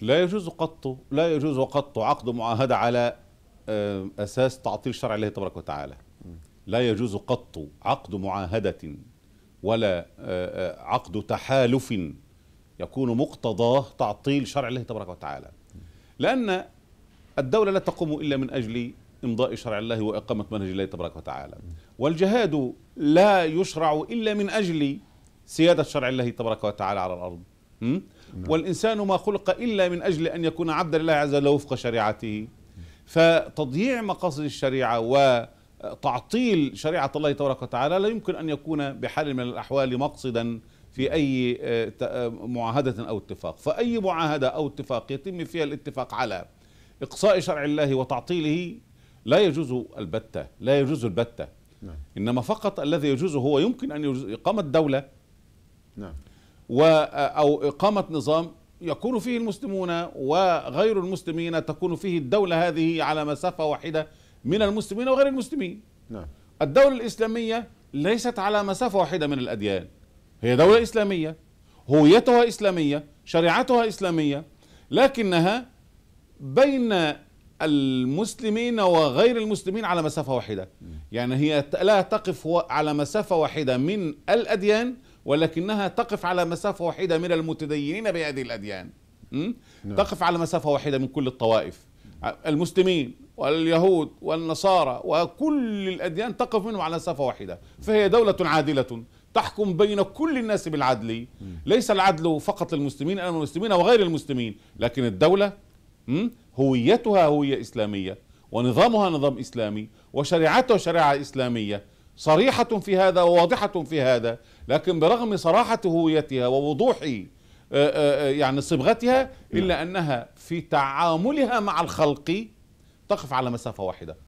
لا يجوز قط لا يجوز قط عقد معاهدة على آه، أساس تعطيل شرع الله تبارك وتعالى لا يجوز قط عقد معاهدة ولا آه، آه، عقد تحالف يكون مقتضاه تعطيل شرع الله تبارك وتعالى لأن الدولة لا تقوم إلا من أجل إمضاء شرع الله وإقامة منهج الله تبارك وتعالى والجهاد لا يشرع إلا من أجل سيادة شرع الله تبارك وتعالى على الأرض نعم. والإنسان ما خلق إلا من أجل أن يكون عبدا لله عز وجل وفق شريعته فتضييع مقاصد الشريعة وتعطيل شريعة الله تبارك وتعالى لا يمكن أن يكون بحال من الأحوال مقصدا في أي آه، آه، معاهدة أو اتفاق فأي معاهدة أو اتفاق يتم فيها الاتفاق على إقصاء شرع الله وتعطيله لا يجوز البتة لا يجوز البتة نعم. إنما فقط الذي يجوز هو يمكن أن يجوز إقامة دولة نعم و أو إقامة نظام يكون فيه المسلمون وغير المسلمين تكون فيه الدولة هذه على مسافة واحدة من المسلمين وغير المسلمين نعم. الدولة الإسلامية ليست على مسافة واحدة من الأديان هي دولة إسلامية هويتها إسلامية شريعتها إسلامية لكنها بين المسلمين وغير المسلمين على مسافة واحدة يعني هي لا تقف على مسافة واحدة من الأديان ولكنها تقف على مسافة واحدة من المتدينين بهذه الأديان نعم. تقف على مسافة واحدة من كل الطوائف المسلمين واليهود والنصارى وكل الأديان تقف منهم على مسافة واحدة فهي دولة عادلة تحكم بين كل الناس بالعدل ليس العدل فقط للمسلمين أمام المسلمين وغير المسلمين لكن الدولة هويتها هوية إسلامية ونظامها نظام إسلامي وشريعتها شريعة إسلامية صريحة في هذا وواضحة في هذا لكن برغم صراحة هويتها ووضوح آه، آه، آه، يعني صبغتها إلا نعم. أنها في تعاملها مع الخلق تقف على مسافة واحدة